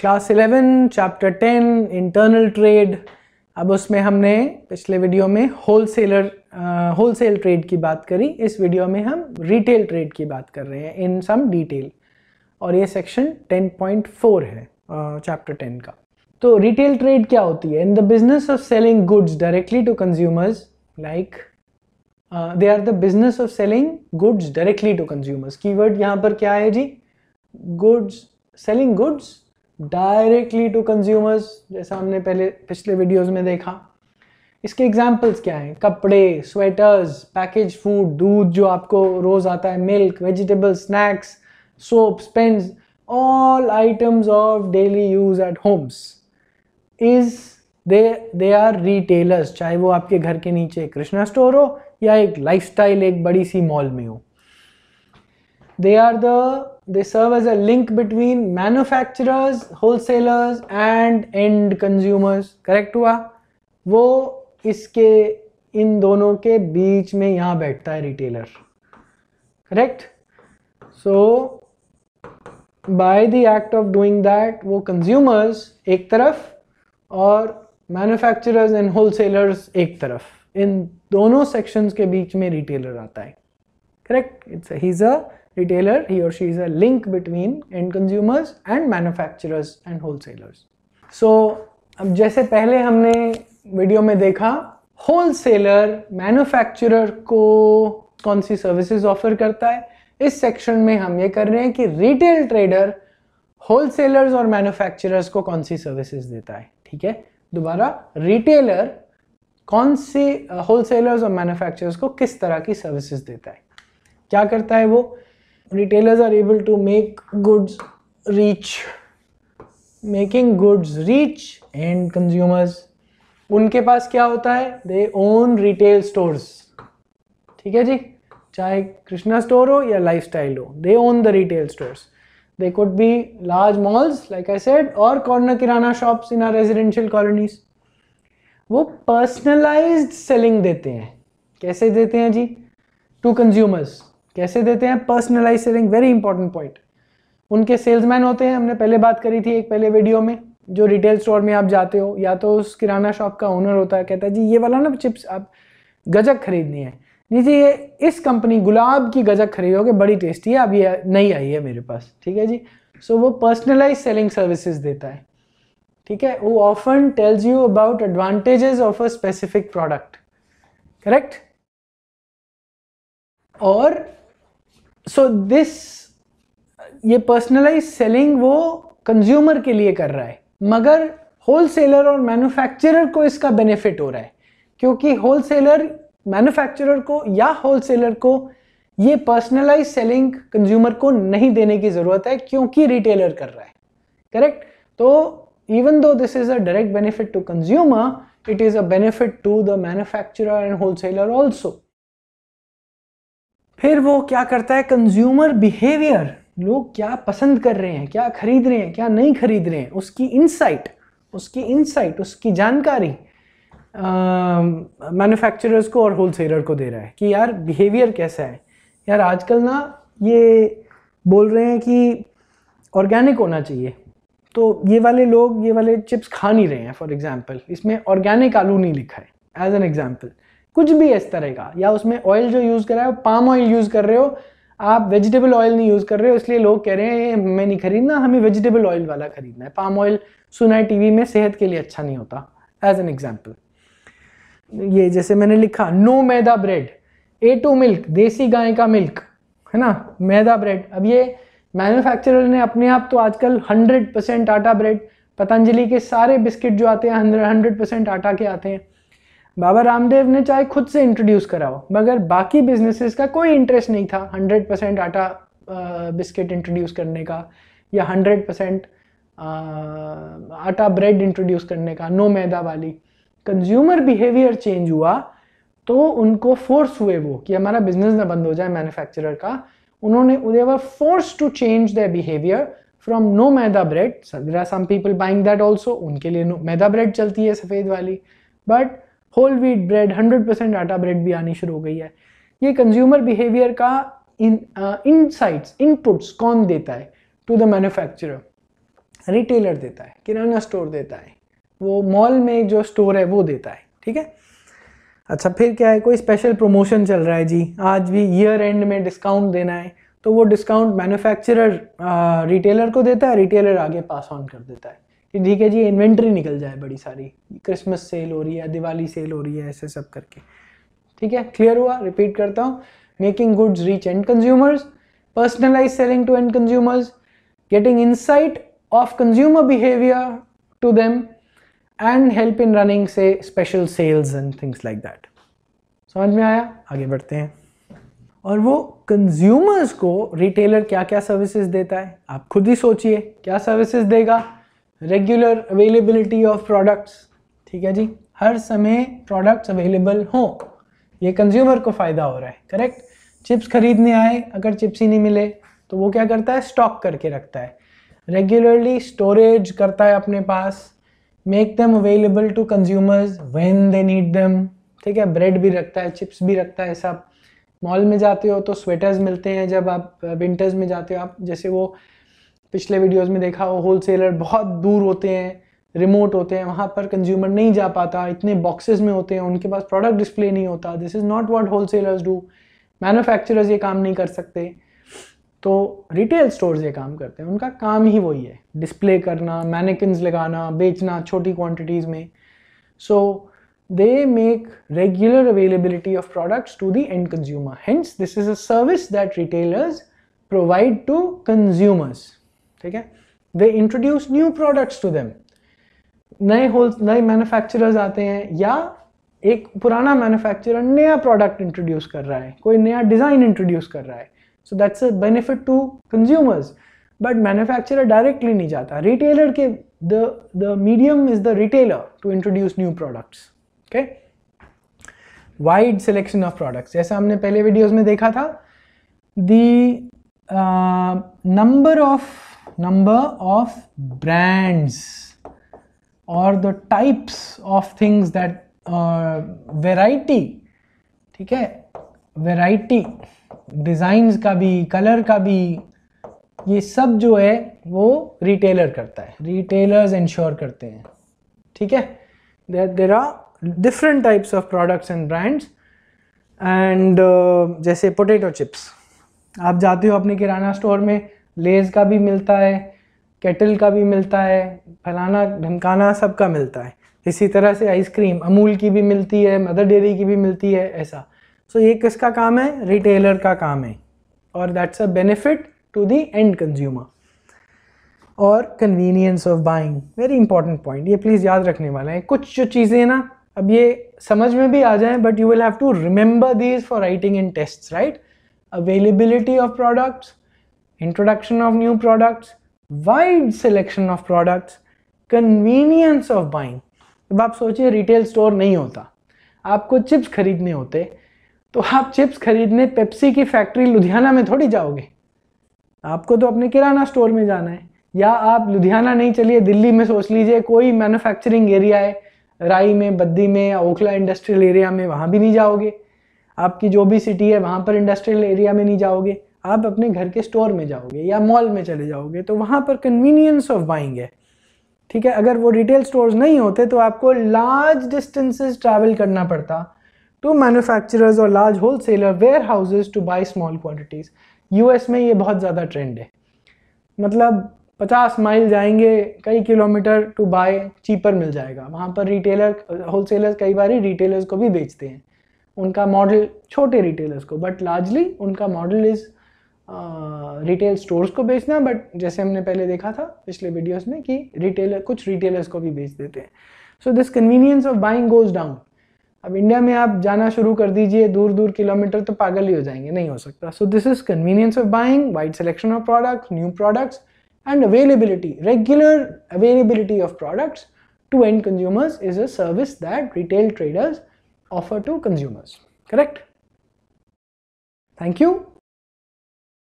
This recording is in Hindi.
क्लास 11 चैप्टर 10 इंटरनल ट्रेड अब उसमें हमने पिछले वीडियो में होलसेलर होलसेल ट्रेड की बात करी इस वीडियो में हम रिटेल ट्रेड की बात कर रहे हैं इन सम डिटेल और ये सेक्शन 10.4 है चैप्टर uh, 10 का तो रिटेल ट्रेड क्या होती है in the business of selling goods directly to consumers like they are the business of selling goods directly to consumers keyword यहाँ पर क्या है जी goods selling goods directly to consumers जैसा हमने पहले पिछले वीडियोस में देखा इसके एग्जांपल्स क्या हैं कपड़े स्वेटर्स पैकेज फूड दूध जो आपको रोज़ आता है milk vegetable snacks soaps pens all items of daily use at homes is they they are retailers चाहे वो आपके घर के नीचे कृष्णा स्टोर हो या एक लाइफस्टाइल एक बड़ी सी मॉल में हो They are the they serve as a link between manufacturers, wholesalers and end consumers. Correct हुआ वो इसके इन दोनों के बीच में यहाँ बैठता है retailer correct so by the act of doing that वो कंज्यूमर्स एक तरफ और मैन्युफैक्चरर्स एंड होलसेलर्स एक तरफ इन दोनों सेक्शंस के बीच में रिटेलर आता है correct it's he is a retailer, he or she is a link between end consumers and manufacturers and wholesalers. So, अब जैसे पहले हमने वीडियो में देखा होलसेलर मैन्युफैक्चरर को कौन सी सर्विसेज ऑफर करता है इस सेक्शन में हम ये कर रहे हैं कि रिटेल ट्रेडर होलसेलर्स और मैन्युफैक्चरर्स को कौन सी सर्विसेज देता है ठीक है दोबारा रिटेलर कौन सी होलसेलर्स uh, और मैन्युफैक्चरर्स को किस तरह की सर्विसेज देता है क्या करता है वो retailers are able to make goods reach making goods reach and consumers उनके पास क्या होता है दे ओन रिटेल स्टोर ठीक है जी चाहे कृष्णा स्टोर हो या लाइफ स्टाइल हो they own the retail store they could be large malls like I said और corner kirana shop in our residential colonies वो पर्सनलाइज सेलिंग देते हैं कैसे देते हैं जी टू कंज्यूमर्स कैसे देते हैं personalize selling very important point उनके सेल्समैन होते हैं हमने पहले बात करी थी एक पहले वीडियो में जो रिटेल स्टोर में आप जाते हो या तो उस किराना शॉप का ओनर होता है कहता है जी ये वाला ना चिप्स आप गजक खरीदनी है जी जी ये इस कंपनी गुलाब की गजक खरीदोगे बड़ी टेस्टी है अब ये नहीं आई है मेरे पास ठीक है जी सो so, वो पर्सनलाइज सेलिंग सर्विसेज देता है ठीक है वो often tells you about advantages of a specific product correct और सो दिस ये पर्सनलाइज सेलिंग वो कंज्यूमर के लिए कर रहा है मगर होलसेलर और मैन्युफैक्चरर को इसका बेनिफिट हो रहा है क्योंकि होलसेलर मैन्युफैक्चरर को या होलसेलर को ये पर्सनलाइज सेलिंग कंज्यूमर को नहीं देने की ज़रूरत है क्योंकि रिटेलर कर रहा है करेक्ट तो even though this is a direct benefit to consumer it is a benefit to the manufacturer and wholesaler also फिर वो क्या करता है कंज्यूमर बिहेवियर लोग क्या पसंद कर रहे हैं क्या खरीद रहे हैं क्या नहीं खरीद रहे हैं उसकी इंसाइट उसकी इंसाइट उसकी जानकारी मैन्युफैक्चरर्स को और होलसेलर को दे रहा है कि यार बिहेवियर कैसा है यार आजकल ना ये बोल रहे हैं कि ऑर्गेनिक होना चाहिए तो ये वाले लोग ये वाले चिप्स खा नहीं रहे हैं फॉर एग्ज़ाम्पल इसमें ऑर्गेनिक आलू नहीं लिखा है एज एन एग्ज़ाम्पल कुछ भी इस तरह का या उसमें ऑयल जो यूज़ कर रहे हो पाम ऑयल यूज़ कर रहे हो आप वेजिटेबल ऑयल नहीं यूज़ कर रहे हो इसलिए लोग कह रहे हैं हमें नहीं खरीदना हमें वेजिटेबल ऑयल वाला खरीदना है पाम ऑयल सुना है टीवी में सेहत के लिए अच्छा नहीं होता एज एन एग्जाम्पल ये जैसे मैंने लिखा no maida bread A two milk देसी गाय का मिल्क है ना मैदा ब्रेड अब ये मैन्युफैक्चरर ने अपने आप तो आजकल 100 परसेंट आटा ब्रेड पतंजलि के सारे बिस्किट जो आते हैं 100 परसेंट आटा के आते हैं बाबा रामदेव ने चाहे खुद से इंट्रोड्यूस करा हो मगर बाकी बिजनेसेस का कोई इंटरेस्ट नहीं था 100 परसेंट आटा बिस्किट इंट्रोड्यूस करने का या 100 परसेंट आटा ब्रेड इंट्रोड्यूस करने का नो मैदा वाली कंज्यूमर बिहेवियर चेंज हुआ तो उनको फोर्स हुए वो कि हमारा बिजनेस ना बंद हो जाए मैन्युफैक्चरर का उन्होंने they force to change the behaviour from no maida bread some people buying that also उनके लिए नो मैदा ब्रेड चलती है सफ़ेद वाली but whole wheat bread 100 percent atta bread भी आनी शुरू हो गई है ये कंज्यूमर बिहेवियर का इनसाइट्स इनपुट्स uh, कौन देता है टू द मैन्युफैक्चरर रिटेलर देता है किराना स्टोर देता है वो मॉल में जो स्टोर है वो देता है ठीक है अच्छा फिर क्या है कोई स्पेशल प्रमोशन चल रहा है जी आज भी ईयर एंड में डिस्काउंट देना है तो वो डिस्काउंट मैन्युफैक्चरर रिटेलर को देता है रिटेलर आगे पास ऑन कर देता है कि ठीक है जी इन्वेंट्री निकल जाए बड़ी सारी क्रिसमस सेल हो रही है दिवाली सेल हो रही है ऐसे सब करके ठीक है क्लियर हुआ रिपीट करता हूँ making goods reach end consumers personalize selling to end consumers getting insight of consumer behaviour to them and help in running say special sales and things like that समझ में आया आगे बढ़ते हैं और वो कंज्यूमर्स को रिटेलर क्या क्या सर्विसेज देता है आप खुद ही सोचिए क्या सर्विसेज देगा रेगुलर अवेलेबिलिटी ऑफ प्रोडक्ट्स ठीक है जी हर समय प्रोडक्ट्स अवेलेबल हों ये कंज्यूमर को फ़ायदा हो रहा है करेक्ट चिप्स खरीदने आए अगर चिप्स ही नहीं मिले तो वो क्या करता है स्टॉक करके रखता है रेगुलरली स्टोरेज करता है अपने पास make them available to consumers when they need them ठीक है ब्रेड भी रखता है चिप्स भी रखता है सब मॉल में जाते हो तो स्वेटर्स मिलते हैं जब आप विंटर्स में जाते हो आप जैसे वो पिछले वीडियोस में देखा हो होलसेलर बहुत दूर होते हैं रिमोट होते हैं वहाँ पर कंज्यूमर नहीं जा पाता इतने बॉक्सेस में होते हैं उनके पास प्रोडक्ट डिस्प्ले नहीं होता this is not what wholesalers do manufacturers ये काम नहीं कर सकते तो रिटेल स्टोर्स ये काम करते हैं उनका काम ही वही है डिस्प्ले करना मैनिकिन्स लगाना बेचना छोटी क्वान्टिटीज़ में so they make regular availability of products to the end consumer hence this is a service that retailers provide to consumers ठीक है they introduce new products to them नए होल नए मैन्युफैक्चरर्स आते हैं या एक पुराना मैन्युफैक्चरर नया प्रोडक्ट इंट्रोड्यूस कर रहा है कोई नया डिज़ाइन इंट्रोड्यूस कर रहा है so that's a benefit to consumers but manufacturer directly नहीं जाता रिटेलर के the the medium is the retailer to introduce new products okay wide selection of products जैसे हमने पहले वीडियोज में देखा था number of uh, number of brands और the types of things that variety uh, ठीक है variety designs का भी कलर का भी ये सब जो है वो रिटेलर करता है रिटेलर इंश्योर करते हैं ठीक है there are different types of products and brands and जैसे पोटैटो चिप्स आप जाते हो अपने किराना स्टोर में लेज का भी मिलता है केटल का भी मिलता है फलाना ढमकाना सब का मिलता है इसी तरह से आइसक्रीम अमूल की भी मिलती है मदर डेयरी की भी मिलती है ऐसा सो so, ये किसका काम है रिटेलर का काम है और that's a benefit to the end consumer और convenience of buying very important point ये प्लीज़ याद रखने वाला है कुछ जो चीज़ें ना अब ये समझ में भी आ जाए but you will have to remember these for writing in test right availability of products introduction of new products, wide selection of products, convenience of buying. जब आप सोचिए रिटेल स्टोर नहीं होता आपको चिप्स खरीदने होते तो आप चिप्स खरीदने पेप्सी की फैक्ट्री लुधियाना में थोड़ी जाओगे आपको तो अपने किराना स्टोर में जाना है या आप लुधियाना नहीं चलिए दिल्ली में सोच लीजिए कोई मैन्युफैक्चरिंग एरिया है राई में बद्दी में या ओखला इंडस्ट्रियल एरिया में वहाँ भी नहीं जाओगे आपकी जो भी सिटी है वहाँ पर इंडस्ट्रियल एरिया में नहीं जाओगे आप अपने घर के स्टोर में जाओगे या मॉल में चले जाओगे तो वहाँ पर कन्वीनियंस ऑफ बाइंग है ठीक है अगर वो रिटेल स्टोर्स नहीं होते तो आपको लार्ज डिस्टेंसेस ट्रैवल करना पड़ता टू तो मैन्युफैक्चरर्स और large wholesaler warehouses to buy small quantities US में ये बहुत ज़्यादा ट्रेंड है मतलब 50 माइल जाएंगे कई किलोमीटर टू बाय चीपर मिल जाएगा वहाँ पर रिटेलर होलसेलर्स कई बार रिटेलर्स को भी बेचते हैं उनका मॉडल छोटे रिटेलर्स को बट लार्जली उनका मॉडल इज़ रिटेल स्टोर्स को बेचना बट जैसे हमने पहले देखा था पिछले वीडियोस में कि रिटेलर कुछ रिटेलर्स को भी बेच देते हैं so this convenience of buying goes down अब इंडिया में आप जाना शुरू कर दीजिए दूर दूर किलोमीटर तो पागल ही हो जाएंगे नहीं हो सकता so this is convenience of buying wide selection of products new products and availability regular availability of products to end consumers is a service that retail traders offer to consumers correct thank you